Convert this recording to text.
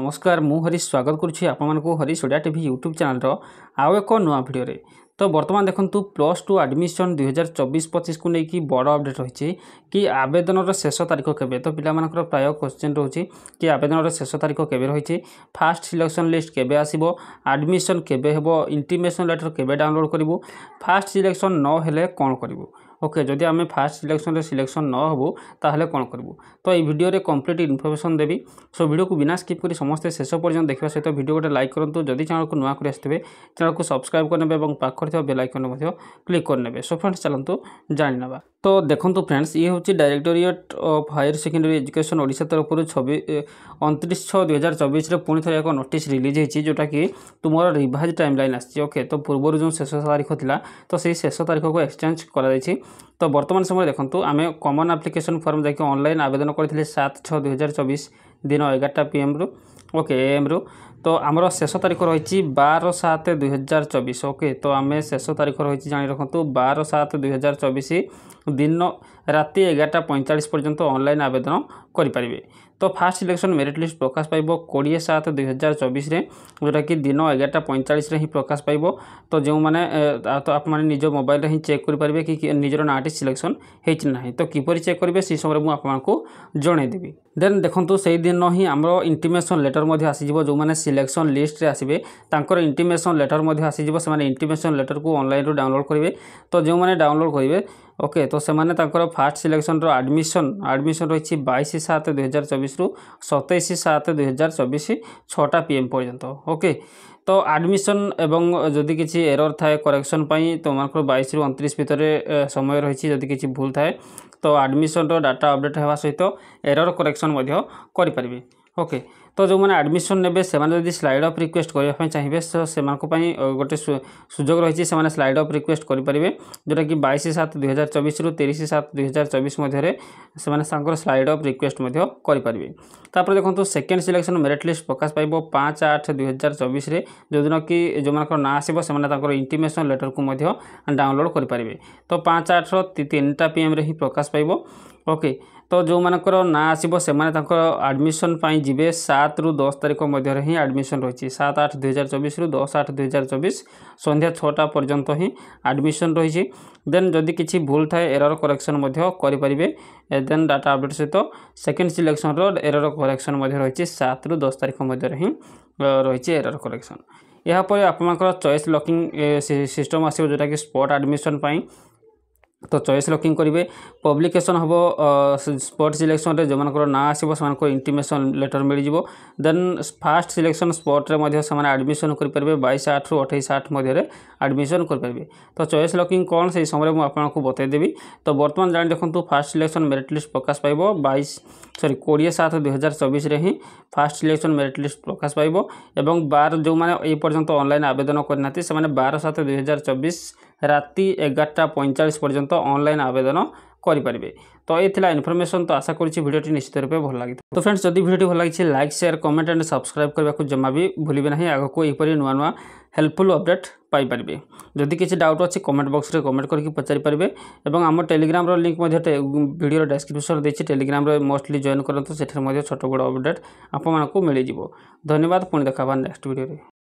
নমস্কার মু হরিশ স্বাগত করছি আপনার হরিশ ওড়িয়া টিভি ইউট্যুব চ্যানেলর আউ এক নূয়া ভিডিওরে তো বর্তমান দেখুন প্লস টু আডমিশন দুই হাজার চবিশ পঁচিশকু নেই বড় অপডেট রয়েছে কি আবেদনর শেষ তারিখ কেবে তো পিলামানকর প্রায় কোশ্চেন রয়েছে কি আবেদনর শেষ তারিখ কেবে রয়েছে ফার্স্ট সিলেকশন লিস্ট কেবে আসব আডমিশন কেবে হব ইন্টিমেশন লেটর কেবে ডাউনলোড করবু ফার্স্ট সিলেকশন নহলে কোণ করবু ওকে যদি আমি ফার্স্ট সিলেকশনরে সিলেকশন ন হবু তাহলে কোণ করবু তো এই ভিডিওরে কমপ্লিট ইনফরমেশন দেবি সো ভিডিওকে বিনা স্কিপ করে সমস্ত শেষ পর্যন্ত দেখা সহ ভিডিও গোটে লাইক করতু যদি চ্যানেলকে নূয়া করে আসবে চ্যানেলকে সবসক্রাইব করে নেবে এবং পাখে থাকা বেল আইকনে ক্লিক করে নেবে সো ফ্রেন্ডস চলতু জাঁনি নেবা তো দেখন্তু ফ্রেন্ডস ইয়ে হচ্ছে directorate of higher secondary education Odisha তরফর ছবি অনতিরিশ ছ দুই হাজার চবিশে পুঁ থে এক নোটিস রিলিজ হয়েছি যেটাকি তুমর রিভাইজ টাইম লাইন আসছে ওকে তো পূর্বর যে শেষ তারিখ লা তো সেই শেষ তারিখকে এক্সচেঞ্জ করা যাইছে তো বর্তমান সময় দেখন্তু আমি কমন আপ্লিকেশন ফর্ম যাকে অনলাইন আবেদন করে সাত ছ দুই হাজার চবিশ দিন এগারোটা পিএম ওকে এমরু তো আমার শেষ তারিখ রয়েছে বার সাত দুই হাজার চবিশ ওকে তো আমি শেষ তারিখ রয়েছে জাঁ রাখতু বার সাত দুই হাজার চবিশ দিন রাতে এগারোটা পঁয়তাল্লিশ পর্যন্ত অনলাইন আবেদন করে তো ফার্স্ট ইলেকশন মেরিট লিষ্ট প্রকাশ পাইব কোড়িয়ে সাত দুই হাজার চবিশে যেটাকি দিন এগারোটা পঁয়তাল্লিশে হি প্রকাশ পাইব তো যে আপনার নিজ মোবাইলে হি চেক করে পারবে কি নিজের নাঁটি সিলেকশন হয়েছে না তো কিপর চেক করবে সেই সময় মু আপনার জনাইদেবি দেন দেখুন সেইদিন হি আমার ইন্টিমেসন লেটর লেটর মধ্যে আসিযোগ যে সিলেকশন লিষ্ট্রে আসবে তাঁর ইন্টিমেসন লেটর মধ্যে আসিযোগ সে ইন্টিমেসন লেটরক অনলাইন্রু ডাউনলোড করবে তো যে ডাউনলোড করবে ওকে তো সে ফার্স্ট সিলেকশনর আডমিশন আডমিশন রয়েছে বাইশ সাত দুই হাজার চবিশ রু সতেইশ সাত দুই হাজার চবিশ ছটা পিএম পর্যন্ত ওকে তো আডমিশন এবং যদি কিছু এরর থাকে করেকশন পাই তোমার বাইশ রু অনত্রিশ ভিতরে সময় রয়েছে যদি কিছু ভুল থাকে তো আডমিশনর ডাটা অপডেট হওয়া সহ এরর করেকশন করে পারবে ওকে ତ ଯେଉଁମାନେ ଆଡ଼ମିସନ୍ ନେବେ ସେମାନେ ଯଦି ସ୍ଲାଇଡ଼ ଅଫ୍ ରିକ୍ୱେଷ୍ଟ କରିବା ପାଇଁ ଚାହିଁବେ ସେମାନଙ୍କ ପାଇଁ ଗୋଟେ ସୁଯୋଗ ରହିଛି ସେମାନେ ସ୍ଲାଇଡ଼ ଅଫ୍ ରିକ୍ୱେଷ୍ଟ କରିପାରିବେ ଯେଉଁଟାକି ବାଇଶ ସାତ ଦୁଇହଜାର ଚବିଶରୁ ତିରିଶ ସାତ ଦୁଇହଜାର ଚବିଶ ମଧ୍ୟରେ ସେମାନେ ତାଙ୍କର ସ୍ଲାଇଡ଼ ଅଫ୍ ରିକ୍ୱେଷ୍ଟ ମଧ୍ୟ କରିପାରିବେ ତାପରେ ଦେଖନ୍ତୁ ସେକେଣ୍ଡ ସିଲେକ୍ସନ୍ ମେରିଟ୍ ଲିଷ୍ଟ ପ୍ରକାଶ ପାଇବ ପାଞ୍ଚ ଆଠ ଦୁଇହଜାର ଚବିଶରେ ଯେଉଁଦିନ କି ଯେଉଁମାନଙ୍କର ନାଁ ଆସିବ ସେମାନେ ତାଙ୍କର ଇଣ୍ଟିମେସନ୍ ଲେଟର୍କୁ ମଧ୍ୟ ଡାଉନଲୋଡ଼ କରିପାରିବେ ତ ପାଞ୍ଚ ଆଠର ତିନିଟା ପିଏମ୍ରେ ହିଁ ପ୍ରକାଶ ପାଇବ ଓକେ तो जो मान आसब से आडमिशन जी सात रु दस तारीख मध्य ही आडमिशन रही सात आठ दुईार चबीश रु दस आठ दुई हजार चबीस सन्ध्या छटा पर्यंत ही आडमिशन रही है देन जदि किसी भूल थाए एरर करेक्शन करेंगे देन डाटा अपडेट सहित सेकेंड सिलेक्शन ररर करेक्शन रही सात रु दस तारीख मध्य ही रही है एरर करेक्शन यापर आप चयस लकिंग सिस्टम आसो जोटा कि स्पट आडमिशन ତ ଚଏସ୍ ଲକିଂ କରିବେ ପବ୍ଲିକେସନ୍ ହେବ ସ୍ପଟ୍ ସିଲେକ୍ସନ୍ରେ ଯେଉଁମାନଙ୍କର ନାଁ ଆସିବ ସେମାନଙ୍କର ଇଣ୍ଟିମେସନ୍ ଲେଟର୍ ମିଳିଯିବ ଦେନ୍ ଫାଷ୍ଟ ସିଲେକ୍ସନ୍ ସ୍ପଟ୍ରେ ମଧ୍ୟ ସେମାନେ ଆଡ଼ମିସନ୍ କରିପାରିବେ ବାଇଶ ଆଠରୁ ଅଠେଇଶ ଆଠ ମଧ୍ୟରେ ଆଡ଼ମିସନ୍ କରିପାରିବେ ତ ଚଏସ୍ ଲକିଂ କ'ଣ ସେହି ସମୟରେ ମୁଁ ଆପଣଙ୍କୁ ବତାଇଦେବି ତ ବର୍ତ୍ତମାନ ଜାଣି ଦେଖନ୍ତୁ ଫାଷ୍ଟ ସିଲେକ୍ସନ୍ ମେରିଟ୍ ଲିଷ୍ଟ ପ୍ରକାଶ ପାଇବ ବାଇଶ ସରି କୋଡ଼ିଏ ସାତ ଦୁଇହଜାର ଚବିଶରେ ହିଁ ଫାଷ୍ଟ ସିଲେକ୍ସନ୍ ମେରିଟ୍ ଲିଷ୍ଟ ପ୍ରକାଶ ପାଇବ ଏବଂ ବାର ଯେଉଁମାନେ ଏପର୍ଯ୍ୟନ୍ତ ଅନଲାଇନ୍ ଆବେଦନ କରିନାହାନ୍ତି ସେମାନେ ବାର ସାତ ଦୁଇହଜାର ଚବିଶ ରାତି ଏଗାରଟା ପଇଁଚାଳିଶ ପର୍ଯ୍ୟନ୍ତ ଅନଲାଇନ୍ ଆବେଦନ କରିପାରିବେ তো এই লা ইনফরমেশন তো আশা করছি ভিডিওটি নিশ্চিত রূপে ভাল লাগি তো ফ্রেন্ডস যদি ভিডিওটি ভাল লাগিছে like share comment and subscribe করা জমা বি ভুলবে না আগক এইপরি নূয় নূয় হেল্পফুল অপডেট পাইপারে যদি কিছু ডাউট অছে কমেন্ট বক্সরে কমেন্ট করি পচারি পারবে এবং আমার টেলিগ্রামর লিঙ্ক ভিডিওর ডেসক্রিপশন দিয়েছি টেলিগ্রামে মোস্টলি জয়েন করতো সেখানে ছোট বড় অপডেট আপনার মিলিযোগ ধন্যবাদ পুঁ দেখা নেক্সট ভিডিওরে